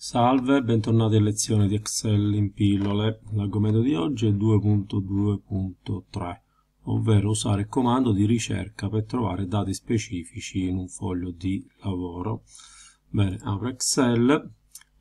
Salve, bentornati a lezione di Excel in pillole. L'argomento di oggi è 2.2.3, ovvero usare il comando di ricerca per trovare dati specifici in un foglio di lavoro. Bene, apro Excel.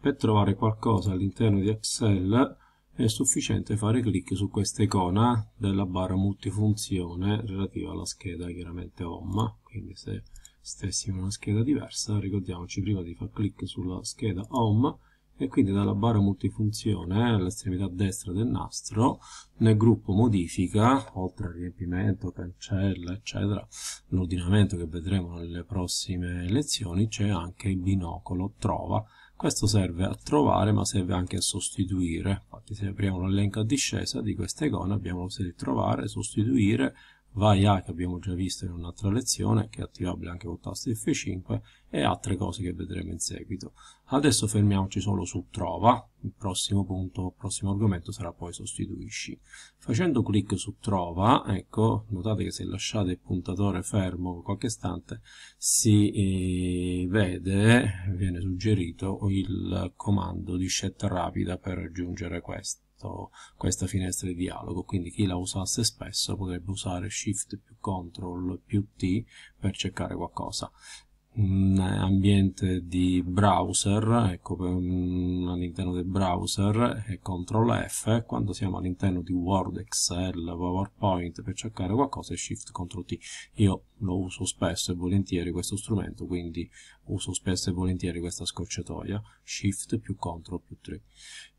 Per trovare qualcosa all'interno di Excel è sufficiente fare clic su questa icona della barra multifunzione relativa alla scheda, chiaramente home. Quindi se stessimo una scheda diversa, ricordiamoci prima di far clic sulla scheda Home e quindi dalla barra multifunzione all'estremità destra del nastro nel gruppo modifica oltre al riempimento, cancella eccetera l'ordinamento che vedremo nelle prossime lezioni c'è anche il binocolo trova questo serve a trovare ma serve anche a sostituire infatti se apriamo l'elenco a discesa di queste icone abbiamo l'opzione di trovare, sostituire vai A che abbiamo già visto in un'altra lezione, che è attivabile anche col tasto F5, e altre cose che vedremo in seguito. Adesso fermiamoci solo su trova, il prossimo punto, il prossimo argomento sarà poi sostituisci. Facendo clic su trova, ecco, notate che se lasciate il puntatore fermo qualche istante, si eh, vede, viene suggerito il comando di scelta rapida per raggiungere questo rispetto questa finestra di dialogo, quindi chi la usasse spesso potrebbe usare Shift più Ctrl più T per cercare qualcosa ambiente di browser, ecco all'interno del browser e CTRL F, quando siamo all'interno di Word, Excel, PowerPoint per cercare qualcosa è Shift CTRL T. Io lo uso spesso e volentieri questo strumento, quindi uso spesso e volentieri questa scorciatoia, Shift più CTRL più 3.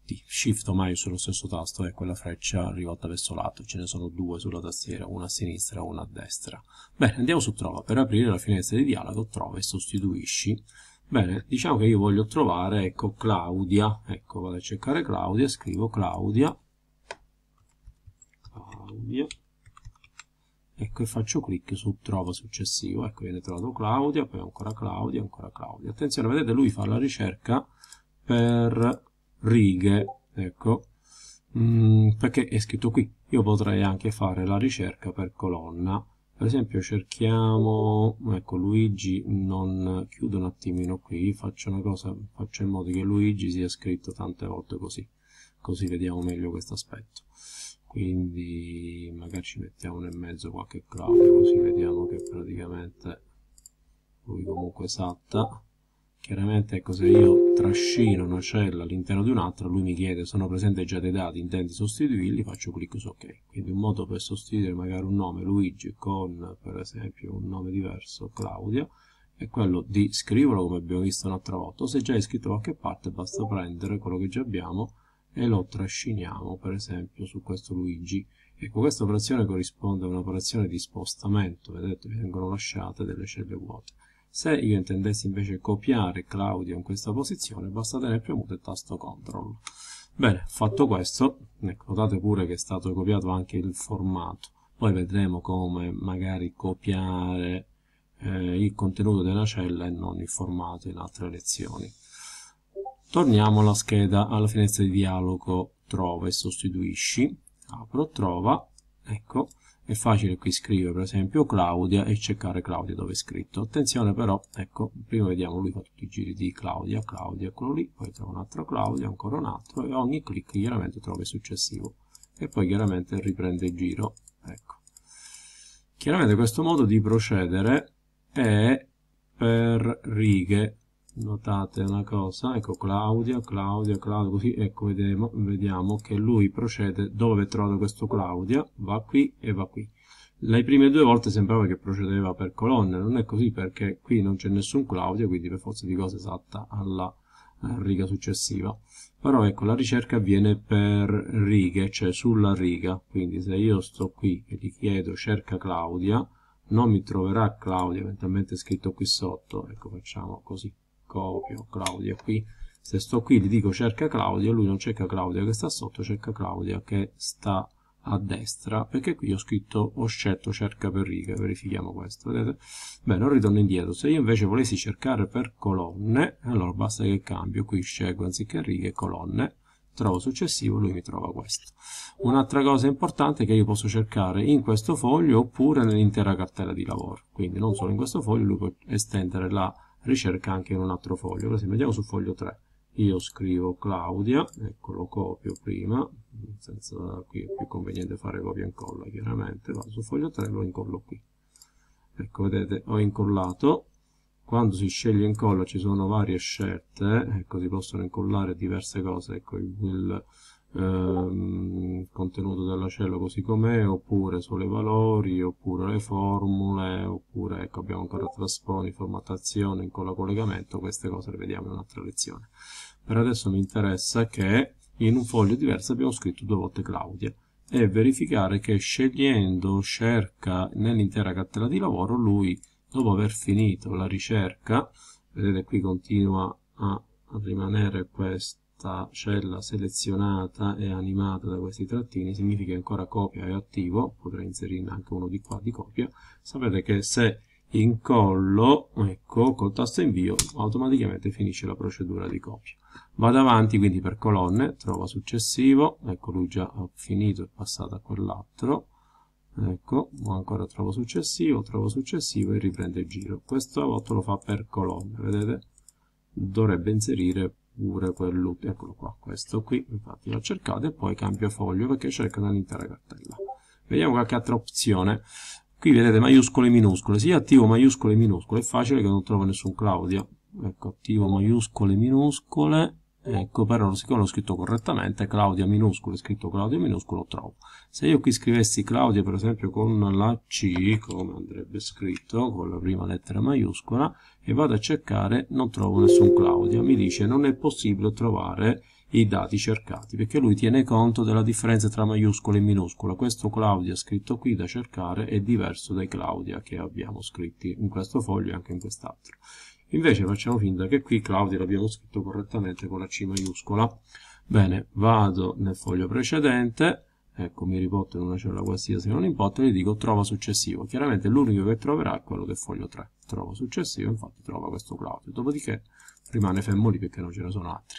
T. Shift o mai sullo stesso tasto è quella freccia rivolta verso l'alto, ce ne sono due sulla tastiera, una a sinistra e una a destra. Bene, andiamo su Trova. Per aprire la finestra di dialogo, trova e sostituisci. Bene, diciamo che io voglio trovare, ecco, Claudia. Ecco, vado a cercare Claudia, scrivo Claudia. Claudia. Ecco, e faccio clic su trova successivo. Ecco, viene trovato Claudia, poi ancora Claudia, ancora Claudia. Attenzione, vedete, lui fa la ricerca per righe, ecco, mh, mm, perché è scritto qui. Io potrei anche fare la ricerca per colonna. Per esempio cerchiamo, ecco Luigi, non chiudo un attimino qui, faccio una cosa, faccio in modo che Luigi sia scritto tante volte così, così vediamo meglio questo aspetto. Quindi magari ci mettiamo nel mezzo qualche claudio così vediamo che praticamente lui comunque salta chiaramente se io trascino una cella all'interno di un'altra lui mi chiede sono presenti già dei dati intendi sostituirli faccio clic su ok quindi un modo per sostituire magari un nome Luigi con per esempio un nome diverso Claudio è quello di scriverlo come abbiamo visto un'altra volta o se già è scritto da qualche parte basta prendere quello che già abbiamo e lo trasciniamo per esempio su questo Luigi ecco questa operazione corrisponde a un'operazione di spostamento vedete vengono lasciate delle celle vuote se io intendessi invece copiare Claudio in questa posizione, basta tenere premuto il tasto CTRL. Bene, fatto questo, ecco, notate pure che è stato copiato anche il formato. Poi vedremo come magari copiare eh, il contenuto della cella e non il formato in altre lezioni. Torniamo alla scheda, alla finestra di dialogo Trova e sostituisci. Apro Trova, ecco, è facile qui scrivere per esempio Claudia e cercare Claudia dove è scritto. Attenzione però, ecco, prima vediamo lui fa tutti i giri di Claudia, Claudia, quello lì, poi trova un altro Claudia, ancora un altro e ogni clic chiaramente trova il successivo e poi chiaramente riprende il giro. Ecco. Chiaramente questo modo di procedere è per righe notate una cosa ecco Claudia Claudia Claudia così ecco vediamo, vediamo che lui procede dove aver trovato questo Claudia va qui e va qui le prime due volte sembrava che procedeva per colonne non è così perché qui non c'è nessun Claudio, quindi per forza di cose esatta alla eh, riga successiva però ecco la ricerca avviene per righe cioè sulla riga quindi se io sto qui e gli chiedo cerca Claudia non mi troverà Claudia eventualmente scritto qui sotto ecco facciamo così copio Claudia qui se sto qui gli dico cerca Claudia lui non cerca Claudia che sta sotto cerca Claudia che sta a destra perché qui ho scritto ho scelto cerca per riga verifichiamo questo vedete bene non ritorno indietro se io invece volessi cercare per colonne allora basta che cambio qui scelgo anziché righe colonne trovo successivo lui mi trova questo un'altra cosa importante è che io posso cercare in questo foglio oppure nell'intera cartella di lavoro quindi non solo in questo foglio lui può estendere la ricerca anche in un altro foglio. Per esempio, andiamo sul foglio 3. Io scrivo Claudia, ecco lo copio prima, senza, qui è più conveniente fare copia e incolla chiaramente, vado sul foglio 3 e lo incollo qui. Ecco, vedete, ho incollato, quando si sceglie incolla ci sono varie scelte, ecco, si possono incollare diverse cose, ecco, il, il ehm, contenuto della cellula così com'è, oppure solo i valori, oppure le formule, oppure ecco, abbiamo ancora trasponi, formattazione, incolla collegamento, queste cose le vediamo in un'altra lezione. Per adesso mi interessa che in un foglio diverso abbiamo scritto due volte Claudia e verificare che scegliendo cerca nell'intera cartella di lavoro lui dopo aver finito la ricerca vedete qui continua a rimanere questo questa cella cioè selezionata e animata da questi trattini significa che ancora copia è attivo potrei inserirne anche uno di qua di copia sapete che se incollo ecco col tasto invio automaticamente finisce la procedura di copia vado avanti quindi per colonne trova successivo ecco lui già ha finito è passato a quell'altro ecco ancora trovo successivo trovo successivo e riprende il giro questa volta lo fa per colonne vedete dovrebbe inserire pure quell'ultimo, eccolo qua, questo qui, infatti lo cercate e poi cambio foglio perché cerco dall'intera cartella. Vediamo qualche altra opzione. Qui vedete maiuscole e minuscole, se io attivo maiuscole e minuscole è facile che non trovo nessun Claudio. Ecco, attivo maiuscole e minuscole, Ecco, però siccome l'ho scritto correttamente, Claudia minuscolo è scritto Claudia minuscolo, trovo. Se io qui scrivessi Claudia, per esempio, con la C, come andrebbe scritto, con la prima lettera maiuscola, e vado a cercare, non trovo nessun Claudia. Mi dice, non è possibile trovare i dati cercati perché lui tiene conto della differenza tra maiuscola e minuscola questo Claudia scritto qui da cercare è diverso dai Claudia che abbiamo scritti in questo foglio e anche in quest'altro invece facciamo finta che qui Claudia l'abbiamo scritto correttamente con la C maiuscola bene, vado nel foglio precedente ecco mi riporto in una cellula qualsiasi non importa e gli dico trova successivo chiaramente l'unico che troverà è quello del foglio 3 trova successivo infatti trova questo Claudio dopodiché rimane fermo lì perché non ce ne sono altri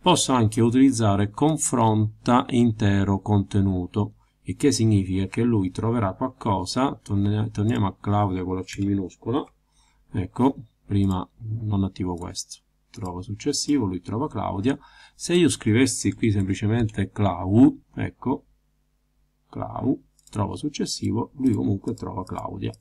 posso anche utilizzare confronta intero contenuto il che significa che lui troverà qualcosa torniamo a Claudio con la C minuscola ecco prima non attivo questo trova successivo, lui trova Claudia se io scrivessi qui semplicemente Clau ecco Clau, trova successivo, lui comunque trova Claudia.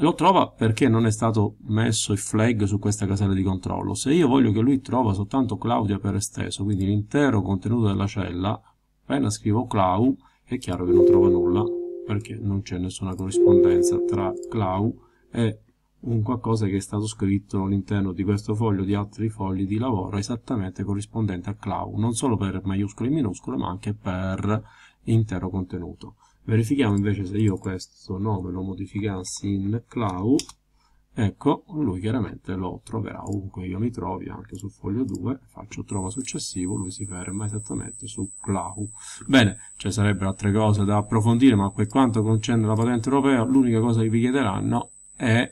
Lo trova perché non è stato messo il flag su questa casella di controllo. Se io voglio che lui trova soltanto Claudia per esteso, quindi l'intero contenuto della cella, appena scrivo Clau, è chiaro che non trova nulla, perché non c'è nessuna corrispondenza tra Clau e un qualcosa che è stato scritto all'interno di questo foglio di altri fogli di lavoro esattamente corrispondente a Clau, non solo per maiuscole e minuscole, ma anche per intero contenuto. Verifichiamo invece se io questo nome lo modificassi in cloud, ecco, lui chiaramente lo troverà ovunque io mi trovi, anche sul foglio 2, faccio trova successivo, lui si ferma esattamente su cloud. Bene, ci sarebbero altre cose da approfondire, ma per quanto concerne la patente europea, l'unica cosa che vi chiederanno è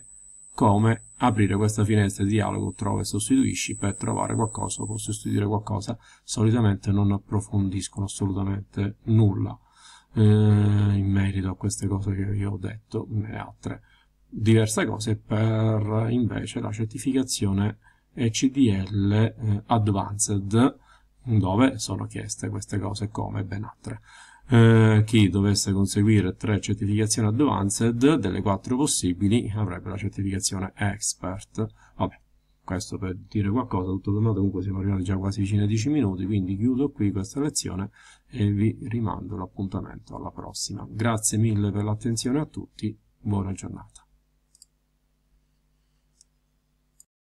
come aprire questa finestra di dialogo trova e sostituisci per trovare qualcosa o sostituire qualcosa solitamente non approfondiscono assolutamente nulla eh, in merito a queste cose che vi ho detto e altre diverse cose per invece la certificazione ECDL eh, Advanced dove sono chieste queste cose come ben altre eh, chi dovesse conseguire tre certificazioni advanced, delle quattro possibili avrebbe la certificazione expert. Vabbè, questo per dire qualcosa, tutto sommato comunque siamo arrivati già quasi vicino ai 10 minuti, quindi chiudo qui questa lezione e vi rimando l'appuntamento alla prossima. Grazie mille per l'attenzione a tutti, buona giornata.